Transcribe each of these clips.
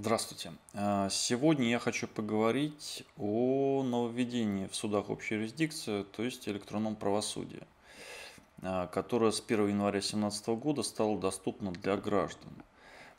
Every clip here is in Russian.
Здравствуйте. Э, сегодня я хочу поговорить о нововведении в судах общей юрисдикции, то есть электронном правосудии, э, которое с 1 января 2017 года стало доступно для граждан.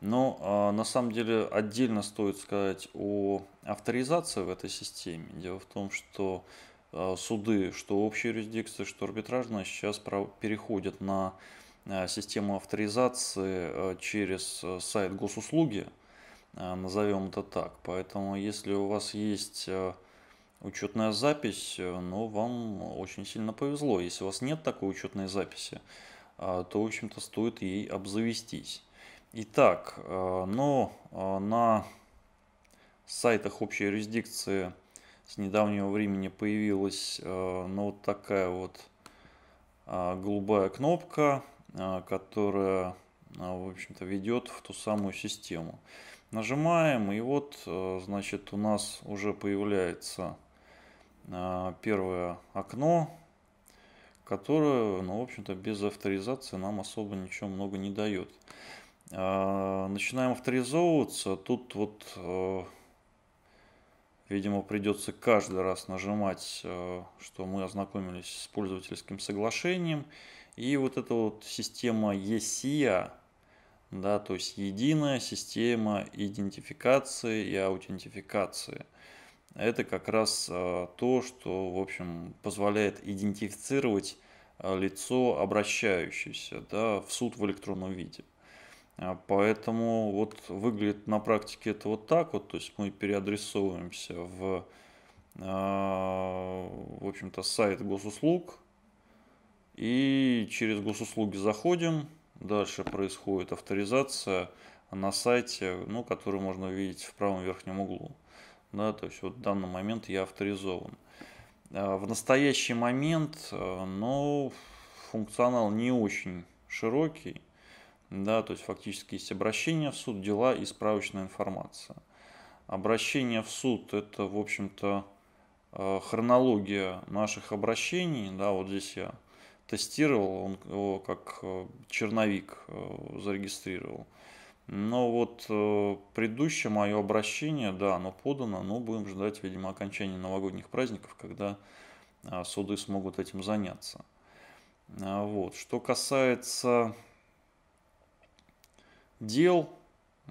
Но э, на самом деле отдельно стоит сказать о авторизации в этой системе. Дело в том, что суды, что общая юрисдикция, что арбитражная сейчас переходят на систему авторизации через сайт госуслуги – Э, назовем это так. Поэтому, если у вас есть э, учетная запись, э, ну, вам очень сильно повезло. Если у вас нет такой учетной записи, то, в общем-то, стоит ей обзавестись. Итак, но ну, на сайтах общей юрисдикции с недавнего времени появилась ну, вот такая вот голубая кнопка, которая, в общем-то, ведет в ту самую систему. Нажимаем, и вот, э, значит, у нас уже появляется э, первое окно, которое, ну, в общем-то, без авторизации нам особо ничего много не дает. Э, начинаем авторизовываться. Тут вот, видимо, придется каждый раз нажимать, что мы ознакомились с пользовательским соглашением. И вот эта вот система ESIA, да, то есть единая система идентификации и аутентификации. Это как раз а, то, что, в общем, позволяет идентифицировать а, лицо, обращающееся да, в суд в электронном виде. А, поэтому вот выглядит на практике это вот так вот, то есть мы переадресовываемся в, в общем-то, сайт госуслуг, и через госуслуги заходим, Дальше происходит авторизация на сайте, ну, который можно увидеть в правом верхнем углу. Да, то есть вот в данный момент я авторизован. А, в настоящий момент, э, ну, функционал не очень широкий, да, то есть фактически есть обращение в суд, дела и справочная информация. Обращение в суд – это, в общем-то, э, хронология наших обращений, да, вот здесь я тестировал, он его как э, черновик э, зарегистрировал. Но вот э, предыдущее мое обращение, да, оно подано, но будем ждать, видимо, окончания новогодних праздников, когда а, суды смогут этим заняться. А, вот. Что касается дел,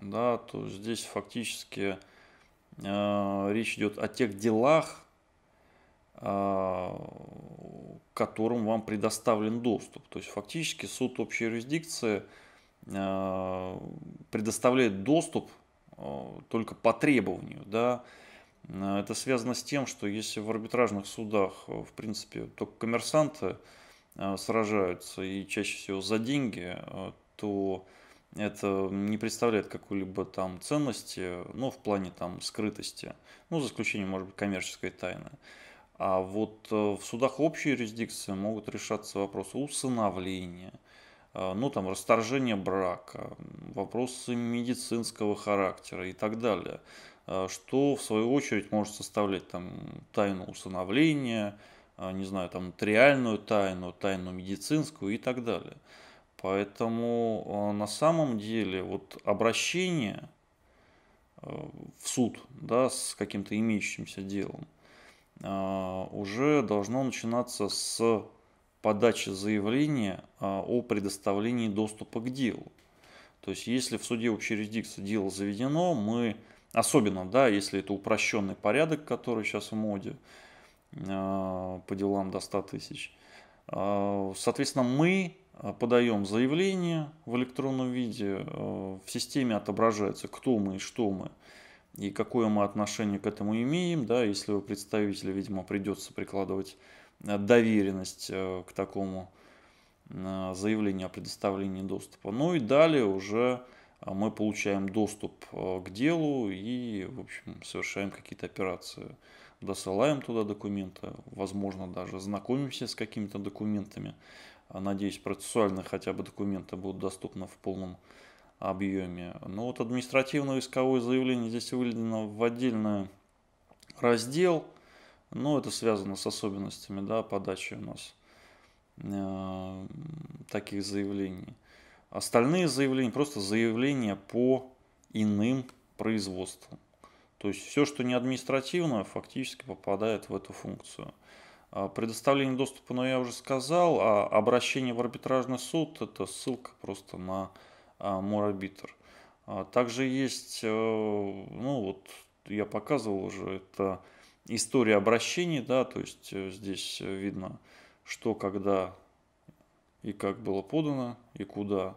да, то здесь фактически э, речь идет о тех делах, к которым вам предоставлен доступ. То есть фактически суд общей юрисдикции э, предоставляет доступ э, только по требованию. Да? Э, это связано с тем, что если в арбитражных судах, в принципе, только коммерсанты сражаются и чаще всего за деньги, то это не представляет какой-либо там ценности, ну, в плане там скрытости, ну, за исключением, может быть, коммерческой тайны. А вот э, в судах общей юрисдикции могут решаться вопросы усыновления, э, ну там расторжение брака, вопросы медицинского характера и так далее, э, что в свою очередь может составлять там тайну усыновления, не знаю, там нотариальную тайну, тайну медицинскую и так далее. Поэтому на самом деле вот обращение в суд да, с каким-то имеющимся делом – а, уже должно начинаться с подачи заявления а, о предоставлении доступа к делу. То есть, если в суде общей юрисдикции дело заведено, мы, особенно, да, если это упрощенный порядок, который сейчас в моде, а, по делам до 100 тысяч, соответственно, мы подаем заявление в электронном виде, в системе отображается, кто мы и что мы и какое мы отношение к этому имеем, да, если у представителя, видимо, придется прикладывать э, доверенность э, к такому э, заявлению о предоставлении доступа. Ну и далее уже мы получаем доступ к делу и, в общем, совершаем какие-то операции. Досылаем туда документы, возможно, даже знакомимся с какими-то документами. Надеюсь, процессуальные хотя бы документы будут доступны в полном объеме. Но вот административное исковое заявление здесь выведено в отдельный раздел, но это связано с особенностями да, подачи у нас э, таких заявлений. Остальные заявления просто заявления по иным производствам. То есть все, что не административное, фактически попадает в эту функцию. А предоставление доступа, но ну, я уже сказал, а обращение в арбитражный суд – это ссылка просто на а, Морабитер. А, также есть, э, ну вот я показывал уже, это история обращений, да, то есть э, здесь э, видно, что, когда и как было подано, и куда.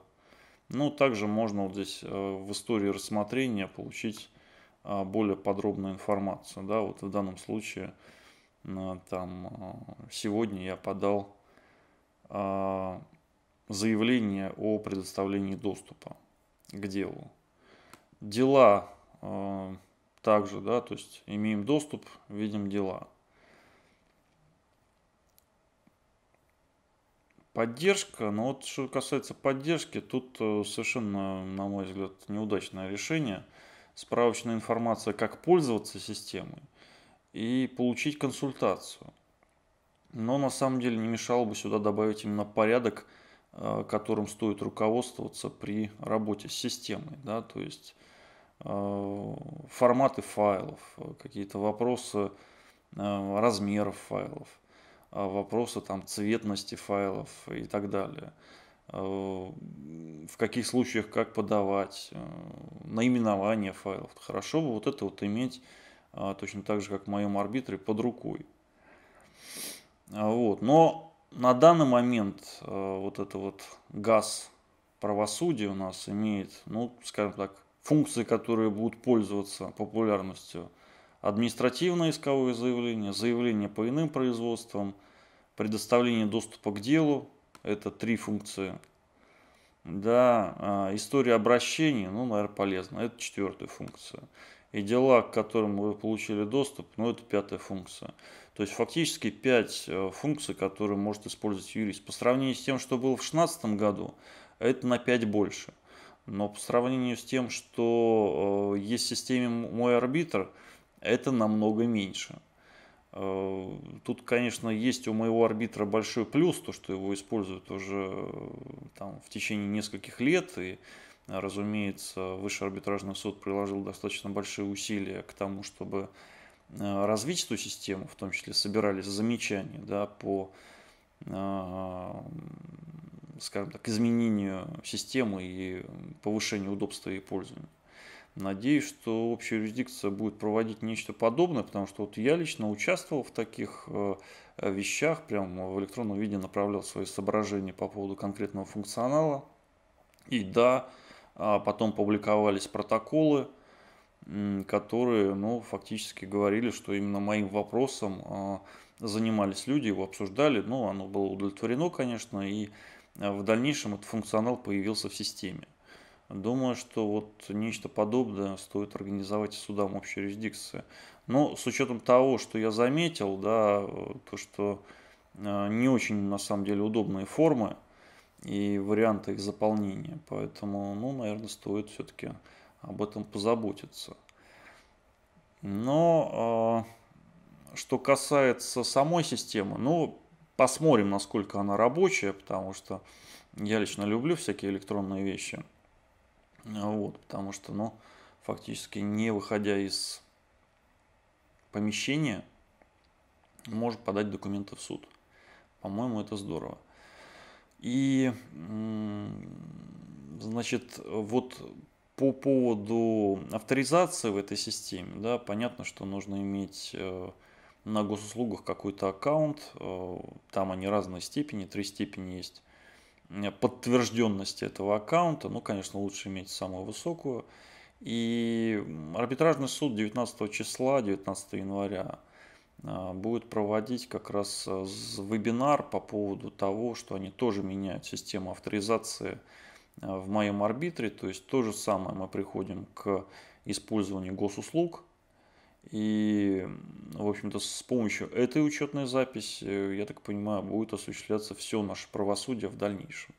Ну, также можно вот здесь в истории рассмотрения получить а, более подробную информацию, да, вот в данном случае там сегодня я подал заявление о предоставлении доступа к делу. Дела э, также, да, то есть имеем доступ, видим дела. Поддержка, но вот что касается поддержки, тут э, совершенно, на мой взгляд, неудачное решение. Справочная информация, как пользоваться системой и получить консультацию. Но на самом деле не мешало бы сюда добавить именно порядок Э, которым стоит руководствоваться при работе с системой. Да? То есть э, форматы файлов, э, какие-то вопросы размеров файлов, вопросы там, цветности файлов и так далее. В каких случаях как подавать, наименование файлов. Хорошо бы вот это вот иметь точно так же, как в моем арбитре, под рукой. Вот. Но на данный момент э, вот это вот газ правосудия у нас имеет, ну, скажем так, функции, которые будут пользоваться популярностью. Административное исковое заявление, заявление по иным производствам, предоставление доступа к делу, это три функции. Да, а, история обращений, ну, наверное, полезно, это четвертая функция. И дела, к которым вы получили доступ, ну, это пятая функция. То есть фактически 5 э, функций, которые может использовать юрист. По сравнению с тем, что было в 2016 году, это на 5 больше. Но по сравнению с тем, что э, есть в системе «Мой арбитр», это намного меньше. Э, тут, конечно, есть у моего арбитра большой плюс, то, что его используют уже там, в течение нескольких лет, и Разумеется, Высший арбитражный суд приложил достаточно большие усилия к тому, чтобы Э, развить эту систему, в том числе собирались замечания да, по э, скажем так, изменению системы и повышению удобства и пользования. Надеюсь, что общая юрисдикция будет проводить нечто подобное, потому что вот я лично участвовал в таких э, вещах, прям в электронном виде направлял свои соображения по поводу конкретного функционала. И да, а, потом публиковались протоколы, которые ну, фактически говорили, что именно моим вопросом а, занимались люди, его обсуждали, ну, оно было удовлетворено, конечно, и а, в дальнейшем этот функционал появился в системе. Думаю, что вот нечто подобное стоит организовать и судам общей юрисдикции. Но с учетом того, что я заметил, да, то, что а, не очень на самом деле удобные формы и варианты их заполнения, поэтому, ну, наверное, стоит все-таки об этом позаботиться. Но э, что касается самой системы, ну, посмотрим, насколько она рабочая, потому что я лично люблю всякие электронные вещи. Вот, потому что, ну, фактически не выходя из помещения, может подать документы в суд. По-моему, это здорово. И, значит, вот по поводу авторизации в этой системе, да, понятно, что нужно иметь э, на госуслугах какой-то аккаунт, э, там они разной степени, три степени есть э, подтвержденности этого аккаунта, ну, конечно, лучше иметь самую высокую. И арбитражный суд 19 числа, 19 января, будет проводить как раз вебинар по поводу того, что они тоже меняют систему авторизации Э, в моем арбитре. То есть то же самое мы приходим к использованию госуслуг. И, в общем-то, с помощью этой учетной записи, э, я так понимаю, будет осуществляться все наше правосудие в дальнейшем.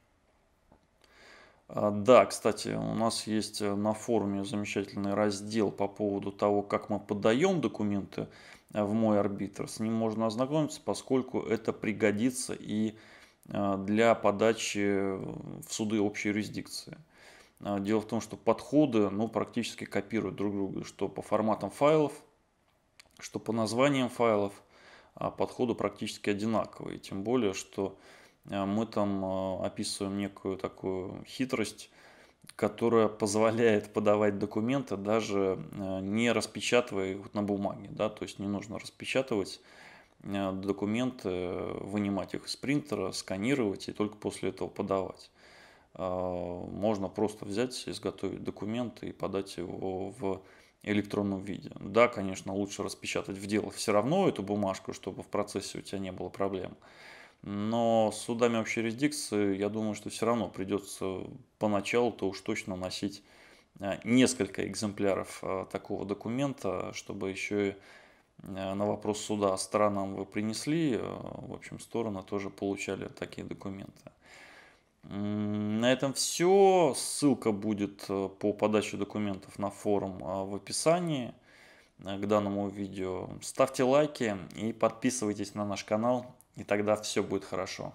А, да, кстати, у нас есть э, на форуме замечательный раздел по поводу того, как мы подаем документы в мой арбитр. С ним можно ознакомиться, поскольку это пригодится и а, для подачи в суды общей юрисдикции. А, дело в том, что подходы ну, практически копируют друг друга, что по форматам файлов, что по названиям файлов а подходы практически одинаковые. Тем более, что мы там описываем некую такую хитрость, которая позволяет подавать документы, даже не распечатывая их на бумаге. Да? То есть не нужно распечатывать Э, документы, э, вынимать их из принтера, сканировать и только после этого подавать. Э, можно просто взять, изготовить документ и подать его в электронном виде. Да, конечно, лучше распечатать в дело, все равно эту бумажку, чтобы в процессе у тебя не было проблем. Но с судами общей юрисдикции, я думаю, что все равно придется поначалу-то уж точно носить несколько экземпляров такого документа, чтобы еще и Э, на вопрос суда а странам вы принесли, э, в общем, стороны тоже получали такие документы. На этом все. Ссылка будет э, по подаче документов на форум в описании к данному видео. Ставьте лайки и подписывайтесь на наш канал, и тогда все будет хорошо.